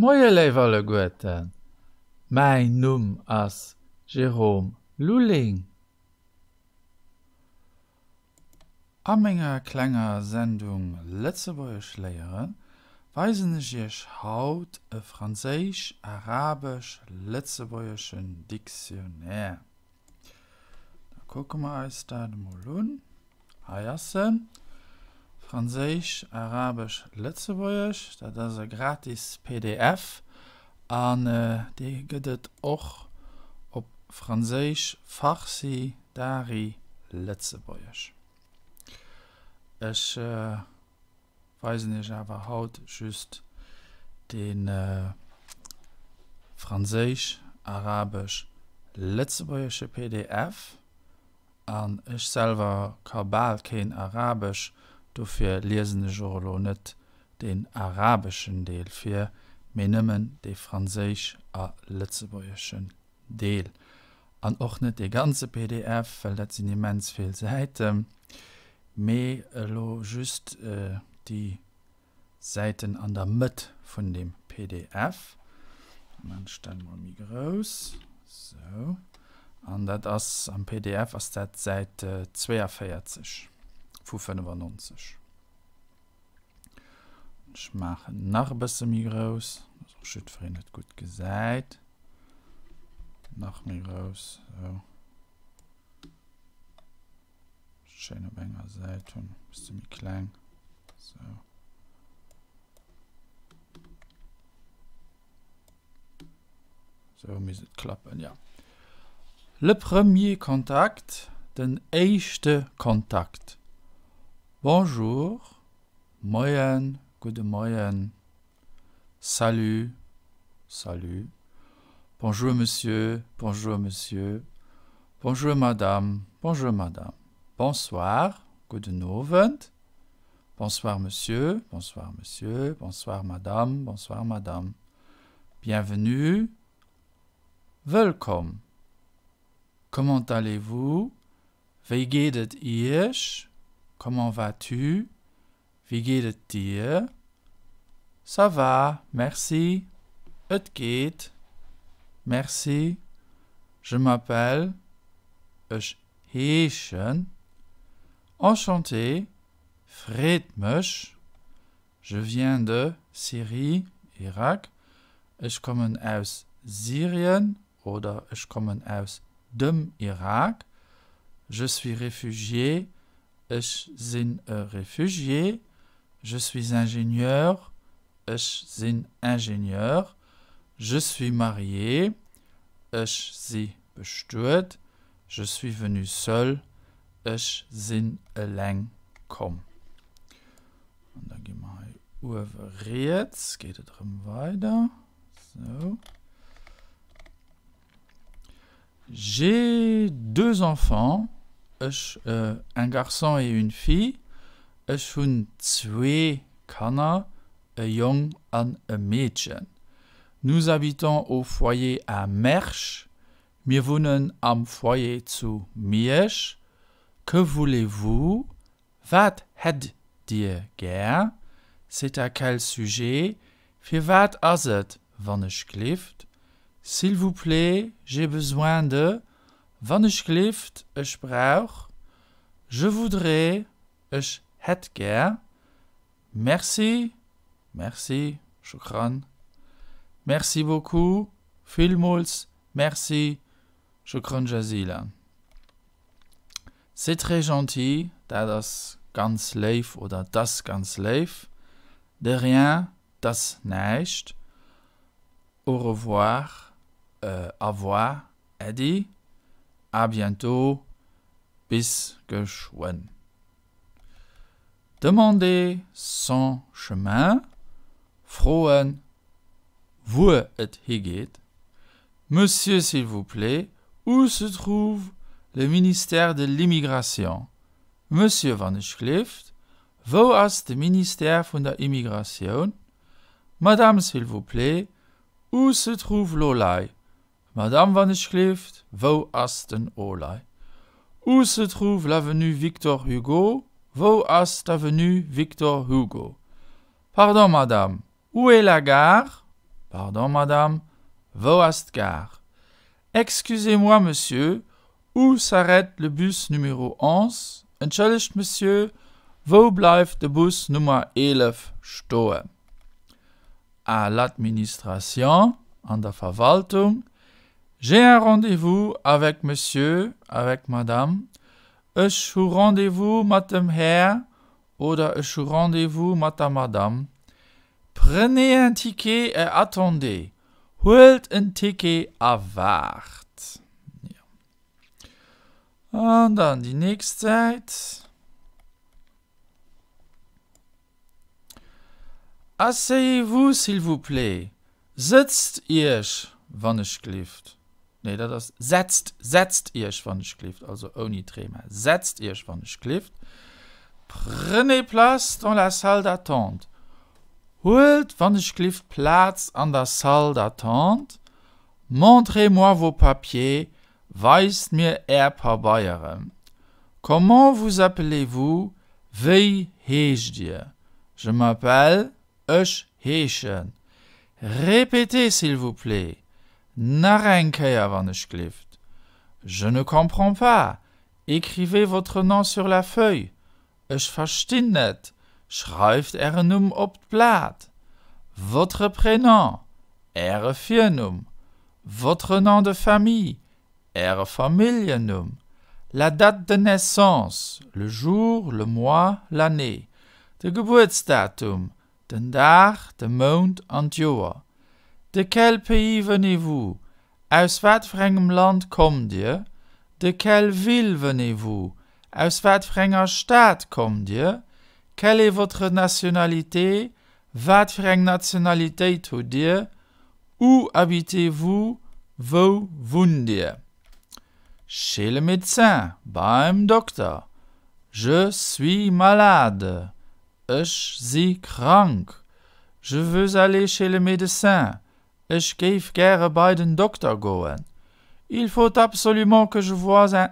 Moieéwalle goeeten. Mei Numm ass Jerome Luling. Am enger klenger Sendung Letzebuech léieren, weisenneg jech haut e Fraéich arabesch letzebäeschen Diktionär. Da kocke ma eis dat Molun Eierssen. Ja, Franzisch, Arabisch, Litzebuisch, das ist ein gratis PDF und äh, die gibt es auch auf Franzisch, Farsi, Dari, Litzebuisch. Ich äh, weiß nicht, aber heute just den äh, Franzisch, Arabisch, Litzebuisch PDF und ich selber kann bald kein Arabisch dofir lesende Jolo net den arabischen Deel fir menëmmen de Fraseich a Lützebäierschen Deel. Anordnet de ganze PDF fellt sinn immensvill Säite, méi lo just äh, die Säiten an der Mët vun dem PDF. Man stand mal mi gross so. an dat ass am PDF ass dat seit äh, 2 feiert sichch. vu 95 ich mache nach besser mir raus für net gut gesagt nach mir raus so. schöne Bennger Seite ein bisschen mir klein so. So es klappen ja. Le premier Kontakt, den echte Kontakt. Bonjour, moyen, good moyenne. Salut, salut. Bonjour monsieur, bonjour monsieur. Bonjour madame, bonjour madame. Bonsoir, good Novent Bonsoir monsieur, bonsoir monsieur, bonsoir madame, bonsoir madame. Bienvenue, welcome. Comment allez-vous? Comment vas-tu? Wie geht es dir? Ça va, merci. Et geht. Merci. Je m'appelle. Ich Heechen. Enchanté. Fred Je viens de Syrie, Irak. Ich komme aus Syrien oder ich komme aus dem Irak. Je suis réfugié Ich bin réfugié. E. Je suis ingénieur. Ich bin ingénieur. Je suis marié. Ich venu seul. Je suis venu seul. Ich bin allein gekommen. Und dann gehen wir So. J'ai deux enfants un äh, garçon et une fille ich hun zwei Kanner e a e Nous habitons au foyer à Mersch. Wir wohnen am foyer zu Miesch. Que voulez-vous? Wat het? dir gern? C'est à quel sujet? Für wat aset, wann ich S'il vous plaît, j'ai besoin de wann ich kleft es brauch je voudrais es het ger merci merci schokran merci beaucoup filmmols merci schokran jasila c'est très gentil da das ganz leif oder das ganz leif de rien das neicht au revoir euh, avoir a dit à bientôt. Bis geschwen. Demandez son chemin. Frohen, wo et higet. Monsieur, s'il vous plaît, où se trouve le ministère de l'immigration? Monsieur Van Schlift, wo ist le ministère von der Immigration? Madame, s'il vous plaît, où se trouve Lolai? Madame Van Schlift, vos Olay. Où se trouve l'avenue Victor Hugo Vos avenue Victor Hugo. Pardon, madame, où est la gare Pardon, madame, vos Ast gare. Excusez-moi, monsieur, où s'arrête le bus numéro 11 Entschuldigt, monsieur, wo bleibt de bus numéro 11 sto. À l'administration, an der Verwaltung, j'ai un rendez-vous avec monsieur, avec madame. Ich rendez-vous Madame Herr oder ich rendez-vous Madame madame. Prenez un ticket et attendez. Holt un Ticket à Ja. Und dann die nächste Zeit. Asseyez-vous, s'il vous plaît. Sitzt ihr, wann ich klift. nee das setzt setzt ihr schwanisch klift also oni trämer setzt ihr schwanisch klift prenez place dans la salle d'attente holt schwanisch klift platz an der salle d'attente montrez moi vos papiers weist mir er paar bayere comment vous appelez vous wei heisch dir je m'appelle euch heischen répétez s'il vous plaît n'a rien van Je ne comprends pas. Écrivez votre nom sur la feuille. Ich verstehe nicht. Schreibt er num op Blatt. Votre prénom. Er firnum. Votre nom de famille. Er familienum. La date de naissance. Le jour, le mois, l'année. De Geburtsdatum. Den dag, de Mond und Jahr. De quel pays venez-vous Aus wat land kom De quelle ville venez-vous Aus wat vrenger staat kom Quelle est votre nationalité Wat vreng nationalité tu Où habitez-vous Wo wohnst Chez le médecin, beim docteur. Je suis malade. Ich suis krank. Je veux aller chez le médecin. Ich gehe gerne bei den Doktor gehen. Il faut absolument que je vois un,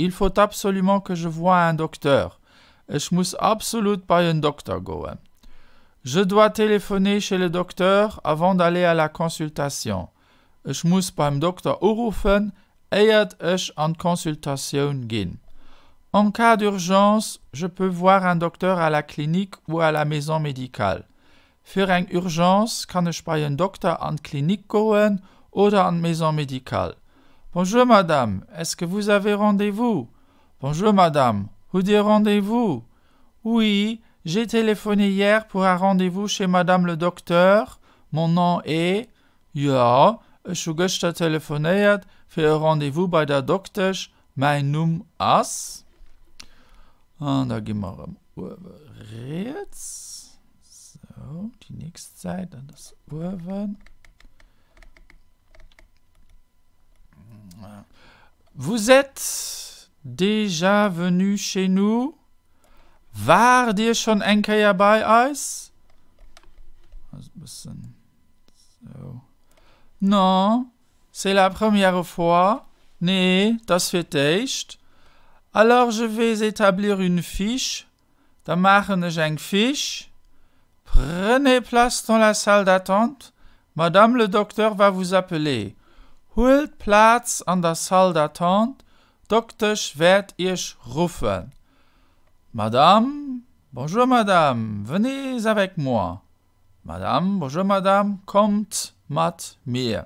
il faut absolument que je vois un docteur. Ich muss absolut bei den Doktor gehen. Je dois téléphoner chez le docteur avant d'aller à la consultation. Ich muss beim Doktor anrufen, ehe ich en consultation gehen. En cas d'urgence, je peux voir un docteur à la clinique ou à la maison médicale. Für eine Urgence kann ich bei einem Doktor an Klinik gehen oder an Maison Médicale. Bonjour madame, est-ce que vous avez rendez-vous? Bonjour madame, où des rendez-vous? Oui, j'ai téléphoné hier pour un rendez-vous chez madame le docteur. Mon nom est. Ja, ich habe gestern telefoniert für ein vous bei der Doktor. Mein nom ist. Und ah, da gehen wir Jetzt. So, die nächste Seite, dann das Urban. Vous êtes déjà venu chez nous? War dir schon ein Kaya bei uns? Also ein bisschen. So. Non, c'est la première fois. Nee, das wird echt. Alors je vais établir une fiche. Da machen wir ein Fisch. Prenez place dans la salle d'attente. Madame le docteur va vous appeler. Holt Platz an der salle d'attente. Docteur wird ich rufen. Madame, bonjour madame, venez avec moi. Madame, bonjour madame, kommt mat mir.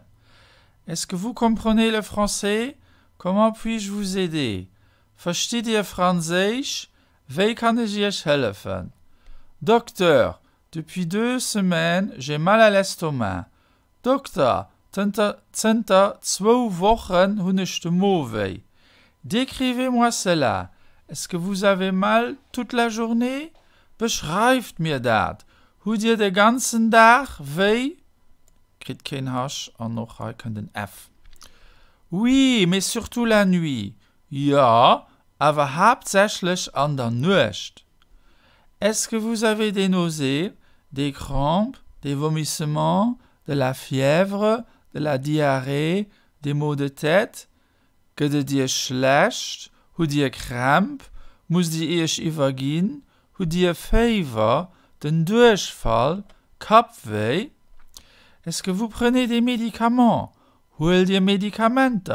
Est-ce que vous comprenez le français? Comment puis-je vous aider? Versteht ihr Französisch? Wie kann ich helfen? Docteur, depuis deux semaines, j'ai mal à l'estomac. Doktor, tenta zwei Wochen Hunestmovei. Décrivez-moi cela. Est-ce que vous avez mal toute la journée? Beschreibt mir dat. Hoe dir de ganzen Tag weh? Kriegt kein Hasch an noch den F. Oui, mais surtout la nuit. Ja, aber hauptsächlich an der Nacht. Est-ce que vous avez des nausées, des crampes, des vomissements, de la fièvre, de la diarrhée, des maux de tête? Que de dire « schlecht, ou dire « kramp, muss die ich übergehen, ou dire « fever, den Durchfall, Kopfweh? Est-ce que vous prenez des médicaments? Hol dir Medikamente.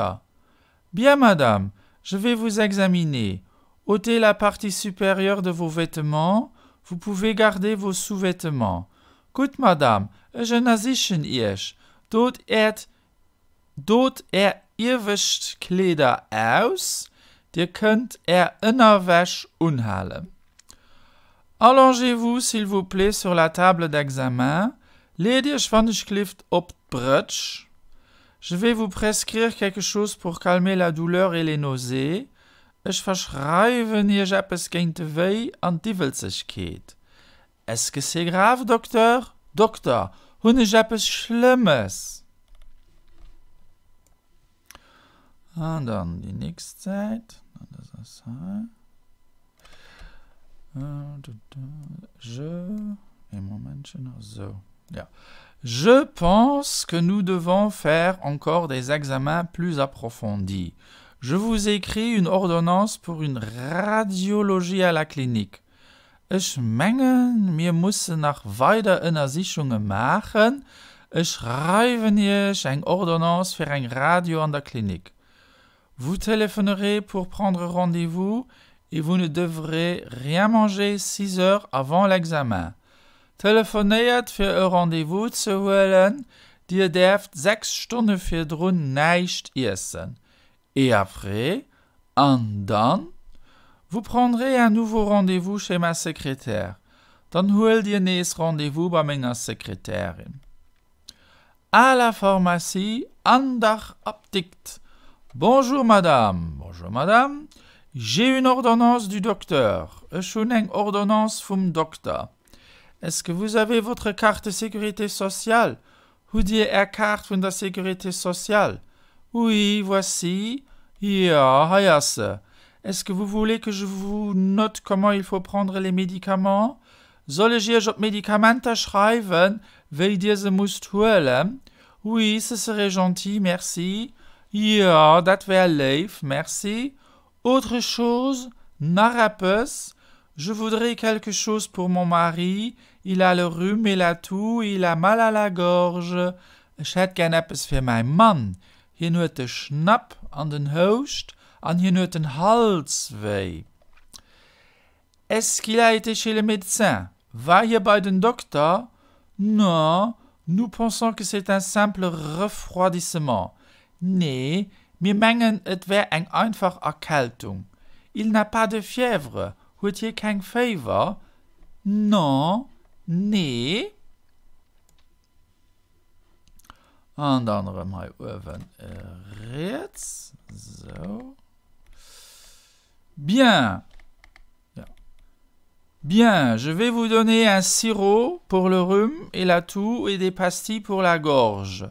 Bien, madame, je vais vous examiner ôtez la partie supérieure de vos vêtements, vous pouvez garder vos sous-vêtements. Gut, madame, je n'ai pas Dort et, dort er ihr wischt Kleider aus, dir könnt er innerwäsch unhalen. Allongez-vous, s'il vous plaît, sur la table d'examen. Lady op Je vais vous prescrire quelque chose pour calmer la douleur et les nausées. Ech verschreiwen ihr Appppes géint de wéi an Diwel sech keet. Es gese Graf Doktor, Doktor, hunne Appppes Schlimmes. An dann die nächste Zeit Das ist Je et mon mention so. Yeah. Je pense que nous devons faire encore des examens plus approfondis. Je vous écris une ordonnance pour une Radiologie à la clinique. Ich mengen, wir müssen nach weiter Untersuchungen machen. Ich schreibe euch eine Ordonnance für ein Radio an der Klinik. Vous téléphonerez pour prendre rendez-vous et vous ne devrez rien manger 6 heures avant l'examen. Telefoniert für rendez-vous. zu holen, ihr dürft 6 Stunden für drun nicht essen. Et après, and vous prendrez un nouveau rendez-vous chez ma secrétaire. Dan hol dir Rendez-vous bei ma secrétaire? À la pharmacie, andar optique. Bonjour madame. Bonjour madame. J'ai une ordonnance du docteur. suis une ordonnance vom docteur. Est-ce que vous avez votre carte de sécurité sociale? Ou er carte de Sécurité sociale? Oui, voici. Yeah, Est-ce que vous voulez que je vous note comment il faut prendre les médicaments Soll ich médicaments Medikamente schreiben, weil diese musst Oui, ce serait gentil, merci. Ja, dat wäre leif, merci. Autre chose, narapus. Je voudrais quelque chose pour mon mari. Il a le rhume et la toux, il a mal à la gorge. Ich hätte gern etwas für meinen Mann. hier nur de schnapp an den host an hier nur den hals wei es gileite chez médecin war hier bei den doktor non nous pensons que c'est un simple refroidissement nee mir mengen et wär eng einfach erkältung il n'a pas de fièvre huet hier kein favor non nee Und dann andere mal oben rechts. So. Bien. Bien, je vais vous donner un sirop pour le rhume et la toux et des pastilles pour la gorge.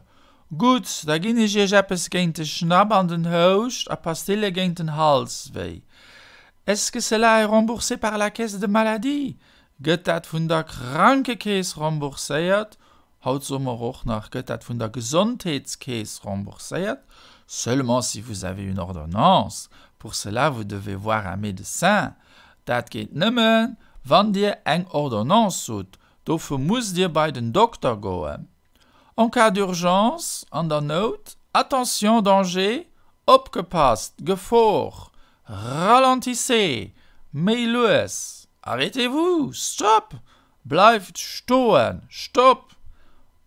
Gut, da ging ich ich etwas gegen den Schnapp an den Host, a Pastille gegen den Halsweh. Est-ce que cela est remboursé par la caisse de maladie? Wird das von der Krankenkasse remboursiert? haut sommer och nach gëtt dat vun der Gesundheitskäes remboursiert, seulement si vous avez une ordonnance. Pour cela, vous devez voir un médecin. Dat geht nëmmen, wann Dir eng ordonnance sut, dofir muss Dir bei den Doktor goen. En cas d'urgence, an der Not, attention danger, opgepasst, gefor, ralentissez, méi Arrêtez-vous, stop, bleibt stoen, stop.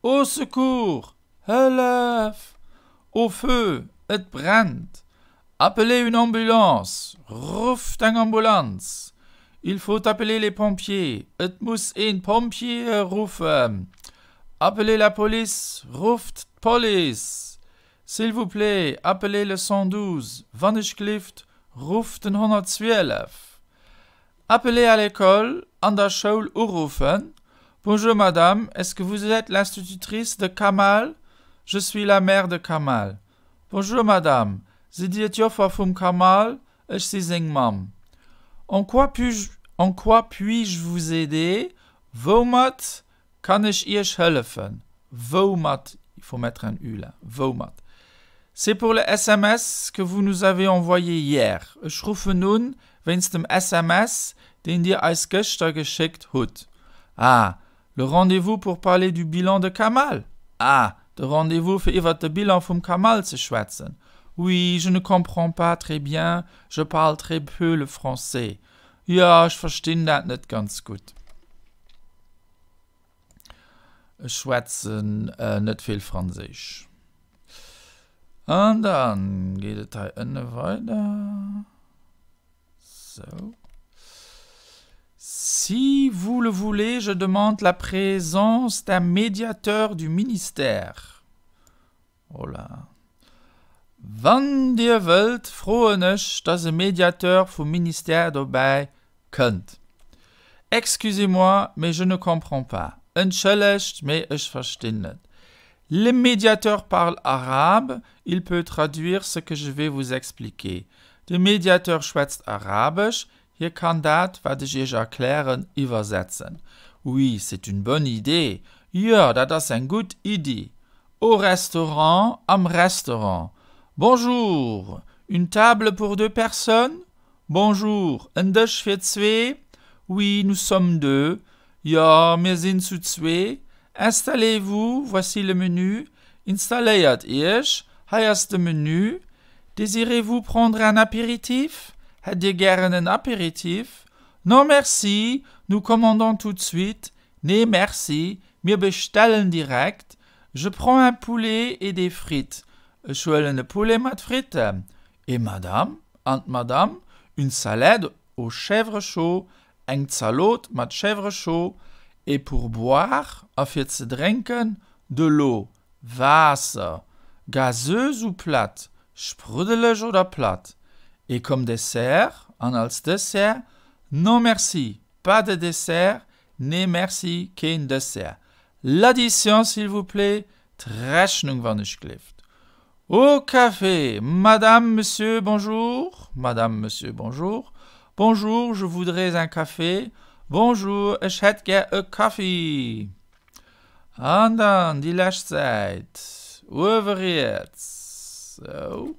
Au secours! Helf! Au feu! Het brandt! Appelez une ambulance! Ruf d'une ambulance! Il faut appeler les pompiers! Het muss een pompier rufen! Appelez la police! Ruf police! S'il vous plaît, appelez le 112! Van Ruf t'en 112! Appelez à l'école! An der Schule Bonjour madame, est-ce que vous êtes l'institutrice de Kamal Je suis la mère de Kamal. Bonjour madame, Zidietio de Kamal, Mam. En quoi puis-je en quoi puis-je vous aider Vomat kann ich ihr helfen. Vomat, il faut mettre un U là. Vomat. C'est pour le SMS que vous nous avez envoyé hier. Ich rufe nun dem SMS, den dir als Gäste geschickt hut. Ah, le rendez-vous pour parler du bilan de Kamal. Ah, le rendez-vous für le bilan vom Kamal zu schwätzen. Oui, je ne comprends pas très bien, je parle très peu le français. Ja, ich verstehe das nicht ganz gut. Schwätzen äh, nicht viel Französisch. Und dann geht es hier weiter. So. Si vous le voulez, je demande la présence d'un médiateur du ministère. Oh là. Wann dir wollt, frohe dass ein Mediateur vom Ministère dabei könnt. Excusez-moi, mais je ne comprends pas. Entschuldigt, mais ich verstehe nicht. Le médiateur parle arabe, il peut traduire ce que je vais vous expliquer. Der Mediateur schwätzt arabisch, je kann dat, wat ich euch erklären, übersetzen. Oui, c'est une bonne idée. Ja, dat ist ein gut Idee. Au restaurant, am Restaurant. Bonjour, une table pour deux personnes? Bonjour, un Tisch für zwei? Oui, nous sommes deux. Ja, wir sind zu zwei. Installez-vous, voici le menu. Installez-vous, hier ist le menu. Désirez-vous prendre un apéritif? Hätt dir gern ein Aperitif? Non merci, nous commandons tout de suite. Ne merci, mir bestellen direkt. Je prends un poulet et des frites. Ich will eine poulet mit Fritte. Et madame, ant madame, une salade au chèvre chaud, ein salot mit chèvre chaud. Et pour boire, auf ihr zu trinken, de l'eau, Wasser, gazeuse ou plat, sprudelig oder platt. Et comme dessert, en als dessert, non merci, pas de dessert, ni merci, kein dessert. L'addition, s'il vous plaît, Rechnung von de Au café, madame, monsieur, bonjour. Madame, monsieur, bonjour. Bonjour, je voudrais un café. Bonjour, ich hätte gern einen Kaffee. Und dann die Lastzeit. wir jetzt. So.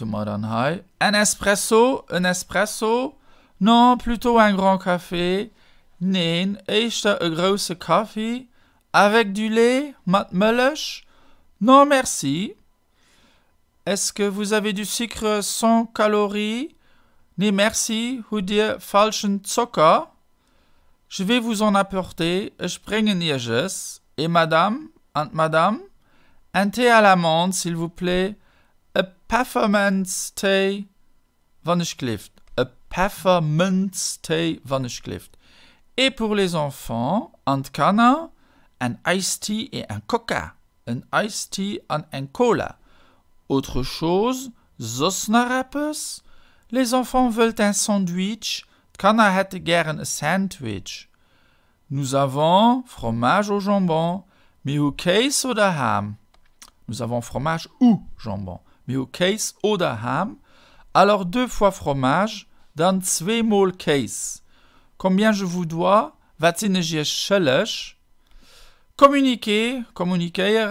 Un espresso, un espresso. Non, plutôt un grand café. Nein, echte un gros café, Avec du lait, Matmelech. Non, merci. Est-ce que vous avez du sucre sans calories? Ni merci, ou dir falschen Zucker. Je vais vous en apporter, je bringe nieges. Et madame, et madame, un thé à l'amande, s'il vous plaît. Peppermint Tee Vanish Clift. A Peppermint Et pour les enfants, Antkana, un iced tea et un coca. Un iced tea et un cola. Autre chose, zosnarapus. Les enfants veulent un sandwich. Kana hätte gern ein sandwich. Nous avons fromage au jambon. Mais ou queso ham. Nous avons fromage ou jambon mais au case oder ham. Alors deux fois fromage, dans deux zweimal case. Combien je vous dois? Vatinegir schellech. Communiquer, communiquer.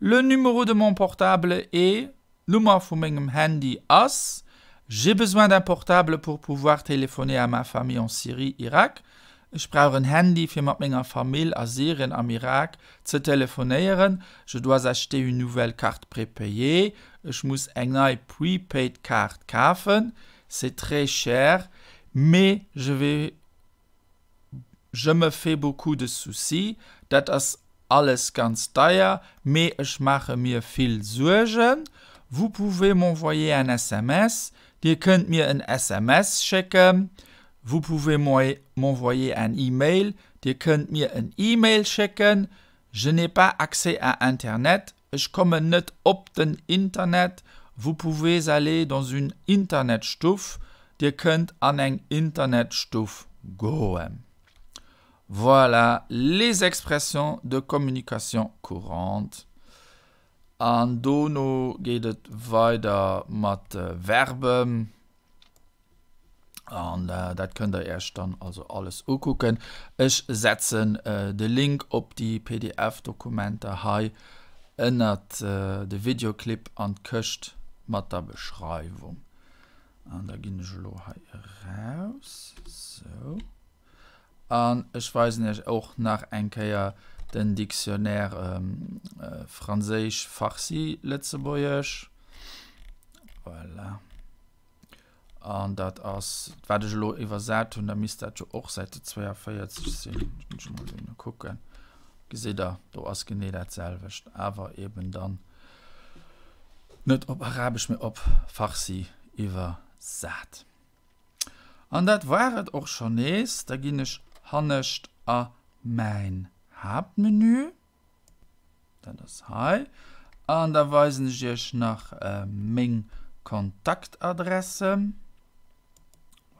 Le numéro de mon portable est Nummer von meinem Handy as. J'ai besoin d'un portable pour pouvoir téléphoner à ma famille en Syrie, Irak. Ich brauche ein Handy für meine Familie aus Syrien am Irak zu telefonieren. Je dois acheter une nouvelle carte prépayée je muss eine prepaid carte kaufen. C'est très cher, mais je me fais beaucoup de soucis. Das ist alles ganz teuer, mais je mache mir viel Sorgen. Vous pouvez m'envoyer un SMS. Ihr könnt mir ein SMS schicken. Vous pouvez m'envoyer un email. Ihr könnt mir ein E-Mail schicken. Je n'ai pas accès à Internet. Ech komme net op den Internet, wo pouvez aller dans un Internetstuuf, Dir könnt an eng Internetstuuf goem. Voilà les expressions de communication courante. An Dono gehtt weiter mat äh, Verben äh, dat könnt ihr erst dann also alles gucken. Ich setzen äh, den Link op die PDF-Dokumente high ënnert äh, de Videoclip an köcht mat der Beschreibung. An der ginnelo An Echweisen ech och nach engkeier den Diktionär ähm, äh, Fraésich Fasi letze boyech. Voilà. Und dat ass watlo iwwer se hun der Mister och seit 2 feiert gucken gesider do ass gene dat selwecht awer eben dann net op arabisch mir op fach sie iwwer sat an dat waret och schon nees da ginnech hannecht a mein habmenü dann das hei an derweisen ichch nach äh, Ming kontaktadresse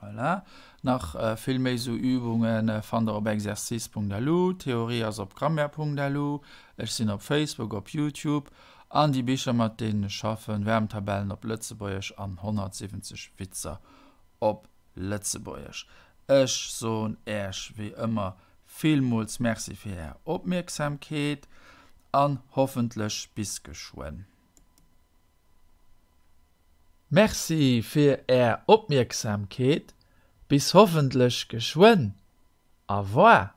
voilà. nach äh, filme so Übungen äh, fan der op exercice.lo Theorie as op Grammer.lo Ech sinn op Facebook op Youtube an die Bicher mat den schaffen Wärmtabellen op Lettzebäch an 170 Witzer op Lettzebäch. Ech so Äsch wie immer vielmuts Merczifir opmerksamkeet an hoffentlech bis geschwennen. Merci fir Ä opmerksamkeet, bis hoffentlech geschwoen. A voir!